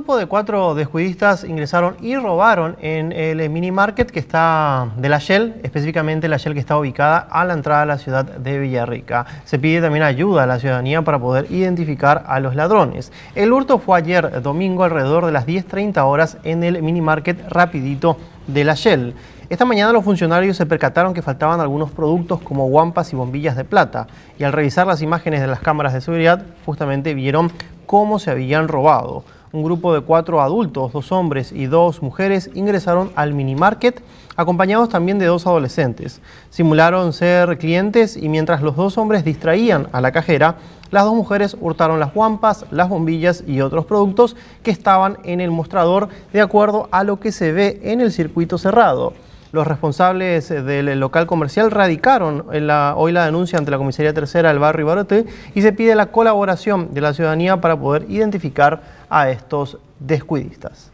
grupo de cuatro descuidistas ingresaron y robaron en el mini market que está de la Shell, específicamente la Shell que está ubicada a la entrada de la ciudad de Villarrica. Se pide también ayuda a la ciudadanía para poder identificar a los ladrones. El hurto fue ayer domingo alrededor de las 10.30 horas en el mini market rapidito de la Shell. Esta mañana los funcionarios se percataron que faltaban algunos productos como guampas y bombillas de plata y al revisar las imágenes de las cámaras de seguridad justamente vieron cómo se habían robado un grupo de cuatro adultos, dos hombres y dos mujeres, ingresaron al minimarket acompañados también de dos adolescentes. Simularon ser clientes y mientras los dos hombres distraían a la cajera, las dos mujeres hurtaron las guampas, las bombillas y otros productos que estaban en el mostrador de acuerdo a lo que se ve en el circuito cerrado. Los responsables del local comercial radicaron la, hoy la denuncia ante la Comisaría Tercera del barrio Ibarote y se pide la colaboración de la ciudadanía para poder identificar a estos descuidistas.